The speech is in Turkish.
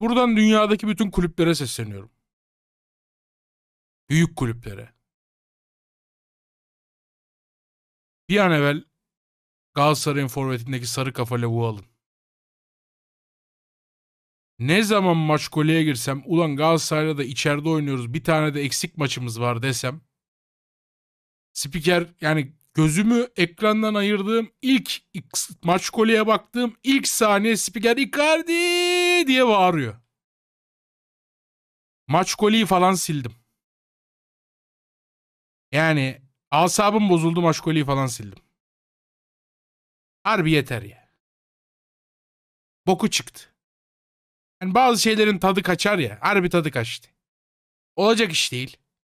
Buradan dünyadaki bütün kulüplere sesleniyorum. Büyük kulüplere. Bir an evvel Galatasaray'ın forvetindeki sarı kafa lavuğu alın. Ne zaman maç goleye girsem ulan Galatasaray'la da içeride oynuyoruz bir tane de eksik maçımız var desem spiker yani gözümü ekrandan ayırdığım ilk, maç kolye baktığım ilk saniye spiker Icardi diye bağırıyor. Maç golü falan sildim. Yani asabım bozuldu maç golü falan sildim. Harbi yeter ya. Boku çıktı. Yani bazı şeylerin tadı kaçar ya. Harbi tadı kaçtı. Olacak iş değil.